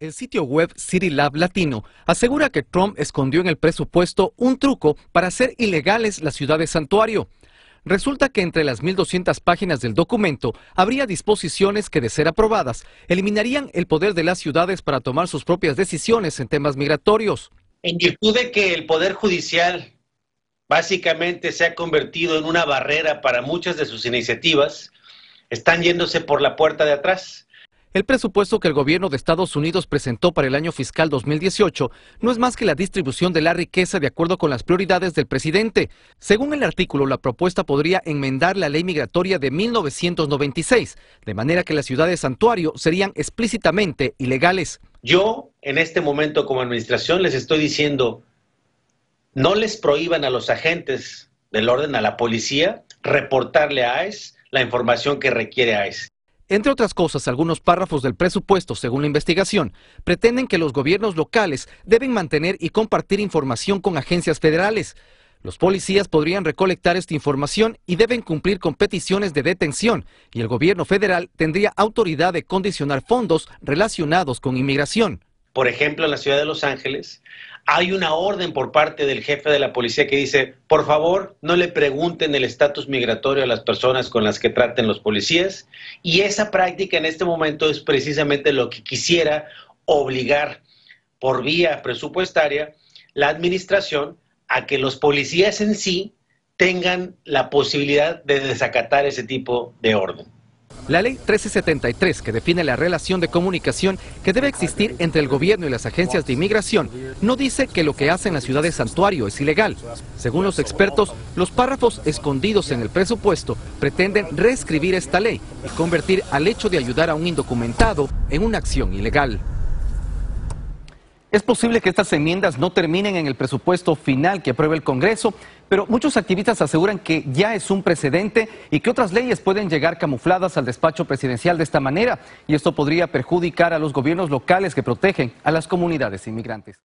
El sitio web CityLab Latino asegura que Trump escondió en el presupuesto un truco para hacer ilegales las ciudades santuario. Resulta que entre las 1.200 páginas del documento habría disposiciones que, de ser aprobadas, eliminarían el poder de las ciudades para tomar sus propias decisiones en temas migratorios. En virtud de que el Poder Judicial básicamente se ha convertido en una barrera para muchas de sus iniciativas, están yéndose por la puerta de atrás. El presupuesto que el gobierno de Estados Unidos presentó para el año fiscal 2018 no es más que la distribución de la riqueza de acuerdo con las prioridades del presidente. Según el artículo, la propuesta podría enmendar la ley migratoria de 1996, de manera que las ciudades santuario serían explícitamente ilegales. Yo, en este momento como administración, les estoy diciendo, no les prohíban a los agentes del orden, a la policía, reportarle a ICE la información que requiere ICE. Entre otras cosas, algunos párrafos del presupuesto, según la investigación, pretenden que los gobiernos locales deben mantener y compartir información con agencias federales. Los policías podrían recolectar esta información y deben cumplir con peticiones de detención, y el gobierno federal tendría autoridad de condicionar fondos relacionados con inmigración por ejemplo, en la ciudad de Los Ángeles, hay una orden por parte del jefe de la policía que dice, por favor, no le pregunten el estatus migratorio a las personas con las que traten los policías. Y esa práctica en este momento es precisamente lo que quisiera obligar por vía presupuestaria la administración a que los policías en sí tengan la posibilidad de desacatar ese tipo de orden. La ley 1373, que define la relación de comunicación que debe existir entre el gobierno y las agencias de inmigración, no dice que lo que hace en la ciudad de Santuario es ilegal. Según los expertos, los párrafos escondidos en el presupuesto pretenden reescribir esta ley y convertir al hecho de ayudar a un indocumentado en una acción ilegal. Es posible que estas enmiendas no terminen en el presupuesto final que apruebe el Congreso, pero muchos activistas aseguran que ya es un precedente y que otras leyes pueden llegar camufladas al despacho presidencial de esta manera, y esto podría perjudicar a los gobiernos locales que protegen a las comunidades inmigrantes.